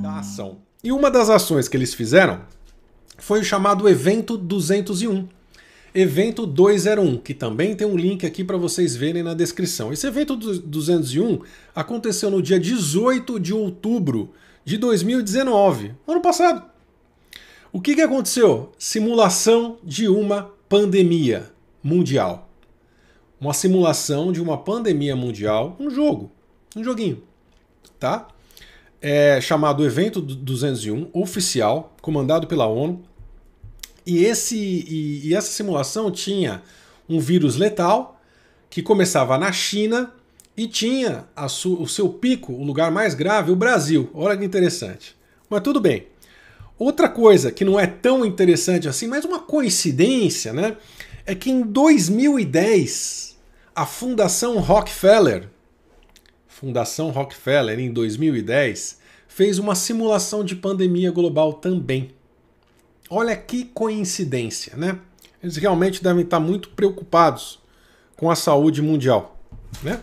Da ação. E uma das ações que eles fizeram foi o chamado Evento 201. Evento 201, que também tem um link aqui para vocês verem na descrição. Esse evento 201 aconteceu no dia 18 de outubro de 2019, ano passado. O que, que aconteceu? Simulação de uma pandemia mundial uma simulação de uma pandemia mundial, um jogo, um joguinho, tá? É chamado Evento 201 Oficial, comandado pela ONU. E, esse, e, e essa simulação tinha um vírus letal que começava na China e tinha o seu pico, o lugar mais grave, o Brasil. Olha que interessante. Mas tudo bem. Outra coisa que não é tão interessante assim, mas uma coincidência, né? é que em 2010 a Fundação Rockefeller, Fundação Rockefeller em 2010, fez uma simulação de pandemia global também. Olha que coincidência, né? Eles realmente devem estar muito preocupados com a saúde mundial, né?